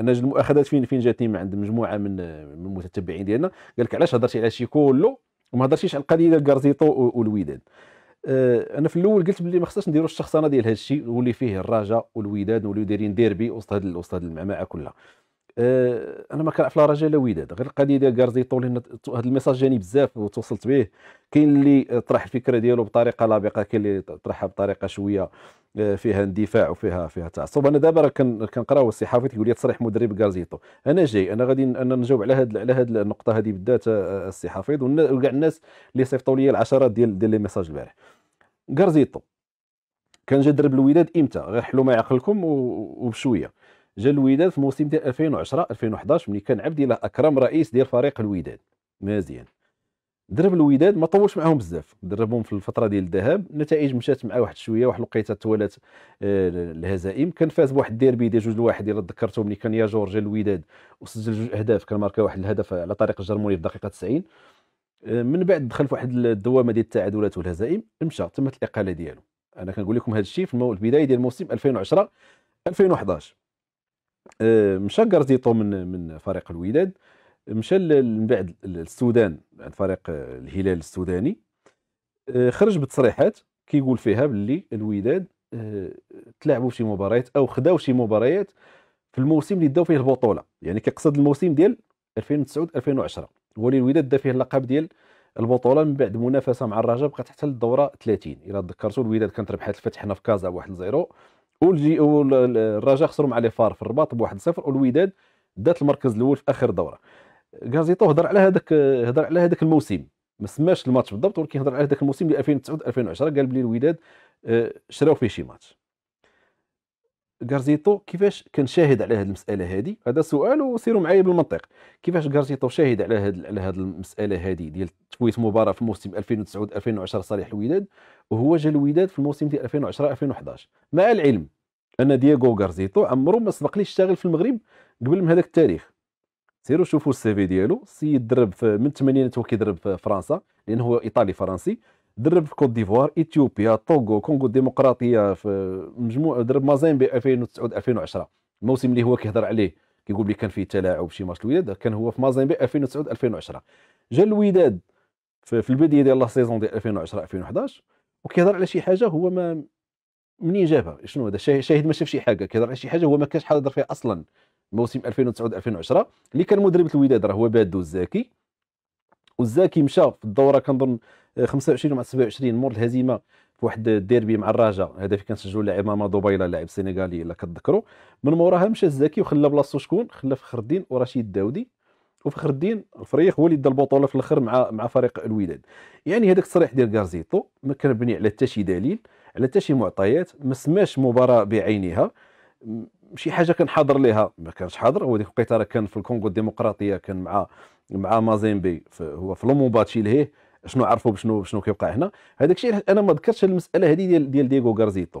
انا المؤاخذات فين فين جاتني من عند مجموعه من المتتبعين ديالنا قال لك علاش هضرتي على شي كولو وما هضرتيش على القضيه ديال كارزيطو والوداد آه، انا في الاول قلت بلي ما خصناش نديروا الشخصنه ديال هذا الشيء واللي فيه الرجاء والوداد واللي دايرين ديربي وسط هذه وسط هذه المعمعه كلها آه، انا ما كنعرف لا رجاء لا وداد غير القضيه ديال كارزيتو طول هذا الميساج جاني بزاف وتوصلت به كاين اللي طرح الفكره ديالو بطريقه لابقه كاين اللي طرحها بطريقه شويه آه، فيها اندفاع وفيها فيها تعصب انا دابا راه كنقراو حافظ كيقول لي تصريح مدرب كارزيتو انا جاي انا غادي انا نجاوب على هاد على هاد النقطه هذه بالذات آه، السي حافظ وكاع الناس اللي صيفطوا لي العشرات ديال ديال لي ميساج البارح كارزيتو كان جا درب الوداد امتى غير حلو ما يعقلكم وبشويه جا الوداد في الموسم ديال 2010 2011 ملي كان عبد الله اكرم رئيس ديال فريق الوداد مزيان درب الوداد ما طولش معاهم بزاف دربهم في الفتره ديال الذهاب النتائج مشات معاه واحد شويه واحد الوقيته تولات آه، الهزائم كان فاز بواحد الديربي ديال جوج لواحد الا تذكرتو ملي كان يا جورج الوداد وسجل جوج اهداف كان ماركا واحد الهدف على طريق الجرموني في الدقيقه 90 آه، من بعد دخل في واحد الدوامه ديال التعادلات والهزائم مشى تمت الاقاله ديالو انا كنقول لكم هذا الشيء في البدايه ديال الموسم 2010 2011 آه، مشى كارزيتو من من فريق الوداد مشى من بعد السودان بعد فريق الهلال السوداني آه، خرج بتصريحات كيقول فيها باللي الوداد آه، تلعبوا شي مباريات او خداو شي مباريات في الموسم اللي داو فيه البطوله يعني كيقصد الموسم ديال 2009 2010 هو اللي الوداد دا فيه اللقب ديال البطوله من بعد منافسه مع الرجاء بقات حتى للدوره 30 الى تذكرتوا الوداد كانت ربحات الفتح هنا في كازا 1-0 والجي والرجاء خسروا مع لي فار في الرباط بواحد صفر والوداد دات المركز الاول في اخر دوره غازيتو هضر على هذاك هضر على هذاك الموسم ما سماش الماتش بالضبط ولكن هضر على هذاك الموسم 2009 2010 قال بلي الوداد آه، شراو فيه شي ماتش غارزيتو كيفاش كان شاهد على هذه المساله هذه هذا سؤال وسيروا معايا بالمنطق كيفاش غارزيتو شاهد على هذه على هذه المساله هذه ديال تفويت مباراه في موسم 2009 2010 صالح الوداد وهو جا الوداد في الموسم ديال 2010 2011 مع العلم ان دييغو غارزيتو عمرو ما سبق ليه اشتغل في المغرب قبل من هذاك التاريخ سيروا شوفوا السيفي ديالو السيد درب من الثمانينات هو كيدرب في فرنسا لانه هو ايطالي فرنسي درب في كوت ديفوار اثيوبيا طوغو كونغو الديمقراطيه في مجموعه درب مازيمبي 2009 2010 الموسم اللي هو كيهضر عليه كيقول لي كان فيه تلاعب شي ماتش الوداد كان هو في مازيمبي 2009 2010 جا الوداد في البدايه ديال لا سيزون ديال 2010 2011 وكيهضر على شي حاجه هو ما منين جابها شنو هذا شاهد ما شاف شي حاجه كيهضر على شي حاجه هو ما كانش حاضر فيها اصلا موسم 2009 2010 اللي كان مدرب الوداد راه هو بادو الزاكي والزاكي مشى في الدوره كنظن 25 آه، مع 27 مور الهزيمه في واحد الديربي مع الرجاء هدفي كان سجلوا لاعب ماما دوبيلا لاعب سينغالي الا كتذكروا من موراها مشى الزاكي وخلى بلاصتو شكون خلى فخر الدين ورشيد الداودي وفخر الدين الفريق هو اللي دا البطوله في الاخر مع مع فريق الوداد يعني هذاك التصريح ديال كارزيتو ما كان مبني على حتى شي دليل على حتى شي معطيات ما سماش مباراه بعينها شي حاجه كان حاضر ليها ما كانش حاضر هو ديك الوقيته راه كان في الكونغو الديمقراطيه كان مع مع مازيمبي هو في لومومباتشي لهيه شنو عرفوا بشنو شنو كيوقع هنا هذاك الشيء انا ما ذكرتش المساله هذه ديال ديال ديغو غارزيتو